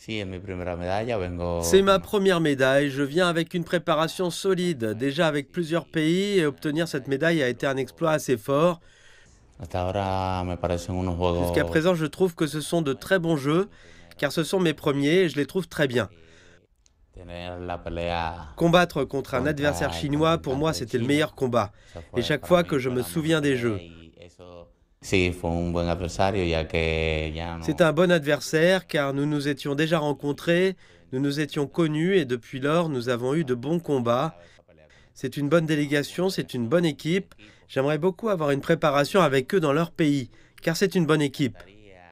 C'est ma première médaille. Je viens avec une préparation solide, déjà avec plusieurs pays, et obtenir cette médaille a été un exploit assez fort. Jusqu'à présent, je trouve que ce sont de très bons jeux, car ce sont mes premiers et je les trouve très bien. Combattre contre un adversaire chinois, pour moi, c'était le meilleur combat. Et chaque fois que je me souviens des jeux, c'est un bon adversaire car nous nous étions déjà rencontrés, nous nous étions connus et depuis lors nous avons eu de bons combats. C'est une bonne délégation, c'est une bonne équipe. J'aimerais beaucoup avoir une préparation avec eux dans leur pays car c'est une bonne équipe.